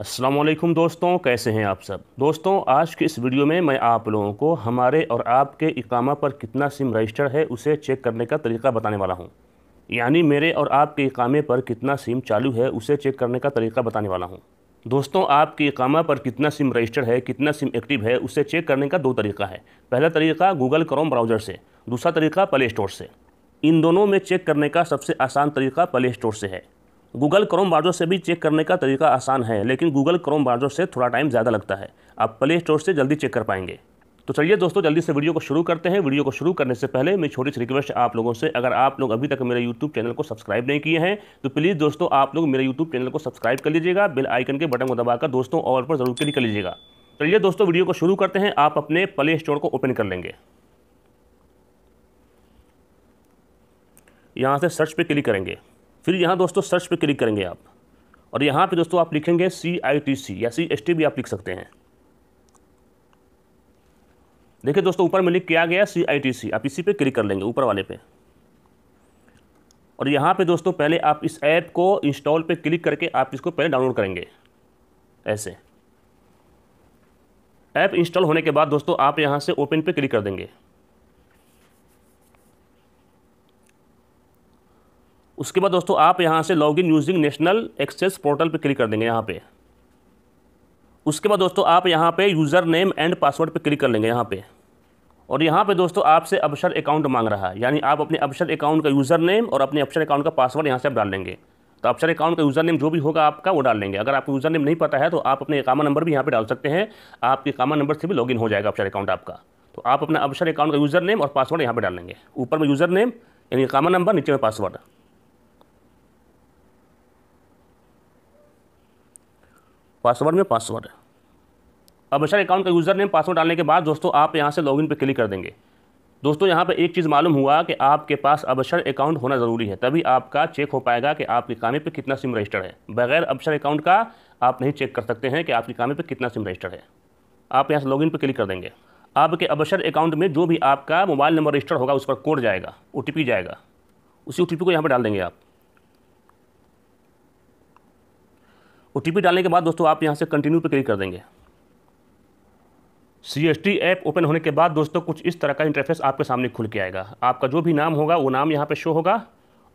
असलम दोस्तों कैसे हैं आप सब दोस्तों आज के इस वीडियो में मैं आप लोगों को हमारे और आपके इकामा पर कितना सिम रजिस्टर्ड है उसे चेक करने का तरीका बताने वाला हूं। यानी मेरे और आपके इकामे पर कितना सिम चालू है उसे चेक करने का तरीका बताने वाला हूं। दोस्तों आपके इकामा पर कितना सिम रजिस्टर्ड है कितना सिम एक्टिव है उसे चेक करने का दो तरीका है पहला तरीका गूगल क्रोम ब्राउज़र से दूसरा तरीका प्ले स्टोर से इन दोनों में चेक करने का सबसे आसान तरीका प्ले स्टोर से है गूगल क्रोम ब्राउज़र से भी चेक करने का तरीका आसान है लेकिन गूगल क्रोम ब्राउज़र से थोड़ा टाइम ज़्यादा लगता है आप प्ले स्टोर से जल्दी चेक कर पाएंगे तो चलिए दोस्तों जल्दी से वीडियो को शुरू करते हैं वीडियो को शुरू करने से पहले मेरी छोटी सी रिक्वेस्ट आप लोगों से अगर आप लोग अभी तक मेरे यूट्यूब चैनल को सब्सक्राइब नहीं किए हैं तो प्लीज़ दोस्तों आप लोग मेरे यूट्यूब चैनल को सब्सक्राइब कर लीजिएगा बिल आइकन के बटन को दबाकर दोस्तों और पर जरूर क्लिक कर लीजिएगा चलिए दोस्तों वीडियो को शुरू करते हैं आप अपने प्ले स्टोर को ओपन कर लेंगे यहाँ से सर्च पर क्लिक करेंगे फिर यहाँ दोस्तों सर्च पे क्लिक करेंगे आप और यहाँ पे दोस्तों आप लिखेंगे सी आई टी सी या सी एस टी भी आप लिख सकते हैं देखिए दोस्तों ऊपर में लिख किया गया सी आई टी सी आप इसी पे क्लिक कर लेंगे ऊपर वाले पे और यहाँ पे दोस्तों पहले आप इस ऐप को इंस्टॉल पे क्लिक करके आप इसको पहले डाउनलोड करेंगे ऐसे ऐप इंस्टॉल होने के बाद दोस्तों आप यहाँ से ओपन पे क्लिक कर देंगे उसके बाद दोस्तों आप यहाँ से log in using national access portal पर क्लिक कर देंगे यहाँ पे उसके बाद दोस्तों आप यहाँ पे यूज़र नेम एंड पासवर्ड पर क्लिक कर लेंगे यहाँ पे और यहाँ पे दोस्तों आपसे अवसर अकाउंट मांग रहा है यानी आप अपने अवसर अकाउंट का यूज़र नेम और अपने अवसर अकाउंट का पासवर्ड यहाँ से आप डाल लेंगे तो अवसर अकाउंट का यूज़र नेम जो भी होगा आपका वो डाल लेंगे अगर आपको यूज़र नेम नहीं पता है तो आप अपने इकामा नंबर भी यहाँ पर डाल सकते हैं आपके इकामा नंबर से भी लॉगिन हो जाएगा अवसर अकाउंट आपका तो आप अपना अवसर अकाउंट का यूज़र नेम और पासवर्ड यहाँ पर डाल लेंगे ऊपर में यूज़र नेम यानी कामा नंबर नीचे में पासवर्ड पासवर्ड में पासवर्ड अब बशर अकाउंट का यूज़र नेम पासवर्ड डालने के बाद दोस्तों आप यहाँ से लॉगिन पर क्लिक कर देंगे दोस्तों यहाँ पर एक चीज़ मालूम हुआ कि आपके पास अबशर अकाउंट होना ज़रूरी है तभी आपका चेक हो पाएगा कि आपके कामे पे कितना सिम रजिस्टर है बगैर अबशर अकाउंट का आप नहीं चेक कर सकते हैं कि आपके कामे पे कितना सिम रजिस्टर है आप यहाँ से लॉगिन पर क्लिक कर देंगे आपके अबशर अकाउंट में जो भी आपका मोबाइल नंबर रजिस्टर होगा उस पर कोड जाएगा ओ जाएगा उसी ओ को यहाँ पर डाल देंगे आप ओ डालने के बाद दोस्तों आप यहाँ से कंटिन्यू पर क्लिक कर देंगे C S T app open होने के बाद दोस्तों कुछ इस तरह का इंटरफेस आपके सामने खुल के आएगा आपका जो भी नाम होगा वो नाम यहाँ पे शो होगा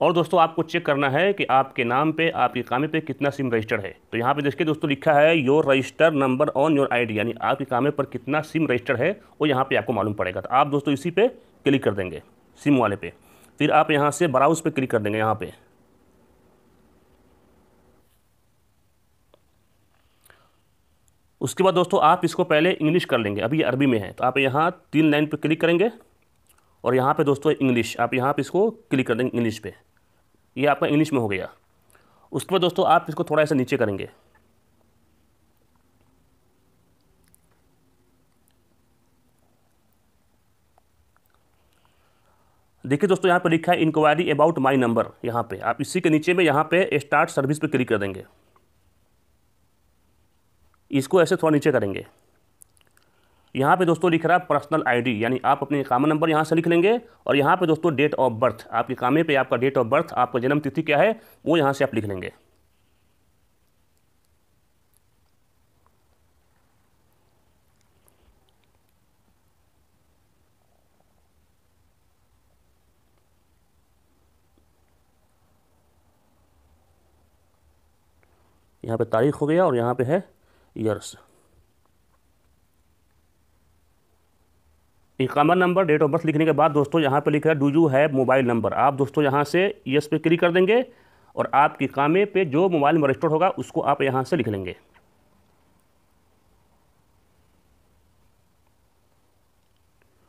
और दोस्तों आपको चेक करना है कि आपके नाम पे आपके कामे पे कितना सिम रजिस्टर्ड है तो यहाँ पे देखिए दोस्तों लिखा है your register number on your ID यानी आपके कामे पर कितना सिम रजिस्टर्ड है वो यहाँ पे आपको मालूम पड़ेगा तो आप दोस्तों इसी पे क्लिक कर देंगे सिम वाले पे फिर आप यहाँ से ब्राउज़ पे क्लिक कर देंगे यहाँ पर उसके बाद दोस्तों आप इसको पहले इंग्लिश कर लेंगे अभी अरबी में है तो आप यहाँ तीन लाइन पर क्लिक करेंगे और यहाँ पर दोस्तों इंग्लिश आप यहाँ पर इसको क्लिक कर देंगे इंग्लिश पे ये आपका इंग्लिश में हो गया उसके बाद दोस्तों आप इसको थोड़ा ऐसा नीचे करेंगे देखिए दोस्तों यहाँ पर लिखा है इंक्वायरी अबाउट माय नंबर यहाँ पे आप इसी के नीचे में यहाँ पे स्टार्ट सर्विस पे क्लिक कर देंगे इसको ऐसे थोड़ा नीचे करेंगे यहाँ पे दोस्तों लिख रहा है पर्सनल आईडी यानी आप अपने कामा नंबर यहाँ से लिख लेंगे और यहाँ पे दोस्तों डेट ऑफ बर्थ आपके कामे पे आपका डेट ऑफ बर्थ आपका जन्म तिथि क्या है वो यहाँ से आप लिख लेंगे यहाँ पे तारीख हो गया और यहाँ पे है years. इकामा नंबर डेट ऑफ बर्थ लिखने के बाद दोस्तों यहाँ पे लिखा है do you have mobile number आप दोस्तों यहाँ से यस पे क्लिक कर देंगे और आपके कामे पे जो मोबाइल नंबर रजिस्टर्ड होगा उसको आप यहाँ से लिख लेंगे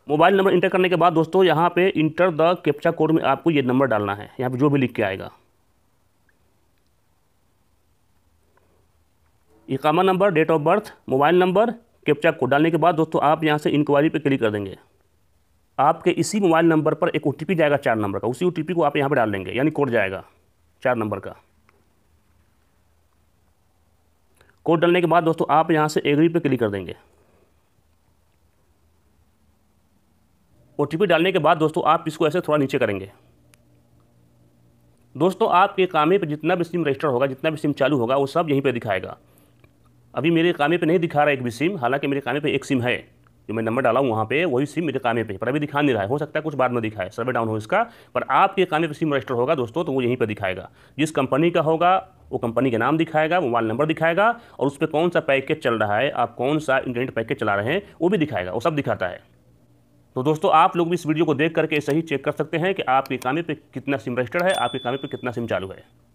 मोबाइल नंबर इंटर करने के बाद दोस्तों यहाँ पे इंटर द कैप्चा कोड में आपको ये नंबर डालना है यहाँ पे जो भी लिख के आएगा इकामा number date of birth mobile number captcha को डालने के बाद दोस्तों आप यहाँ से इंक्वायरी पे क्लिक कर देंगे आपके इसी मोबाइल नंबर पर एक ओ जाएगा चार नंबर का उसी ओ को आप यहाँ पर डाल देंगे यानी कोड जाएगा चार नंबर का कोड डालने के बाद दोस्तों आप यहाँ से एग्री पे क्लिक कर देंगे ओ डालने के बाद दोस्तों आप इसको ऐसे थोड़ा नीचे करेंगे दोस्तों आपके कामे पर जितना भी सिम रजिस्टर होगा जितना भी सिम चालू होगा वो सब यहीं पर दिखाएगा अभी मेरे कामे पे नहीं दिखा रहा एक भी सिम हालांकि मेरे कामे पे एक सिम है जो मैं नंबर डाला हूँ वहाँ पे वही सिम मेरे कामे पे पर अभी दिखा नहीं रहा है हो सकता है कुछ बाद में दिखाए सर्वे डाउन हो इसका पर आपके कामे पे सिम रजिस्टर होगा दोस्तों तो वो यहीं पर दिखाएगा जिस कंपनी का होगा वो कंपनी का नाम दिखाएगा मोबाइल नंबर दिखाएगा और उस पर कौन सा पैकेज चल रहा है आप कौन सा इंटरनेट पैकेज चला रहे हैं वो भी दिखाएगा वो सब दिखाता है तो दोस्तों आप लोग भी इस वीडियो को देख करके सही चेक कर सकते हैं कि आपके कामे पे कितना सिम रजिस्टर है आपके कामे पे कितना सिम चालू है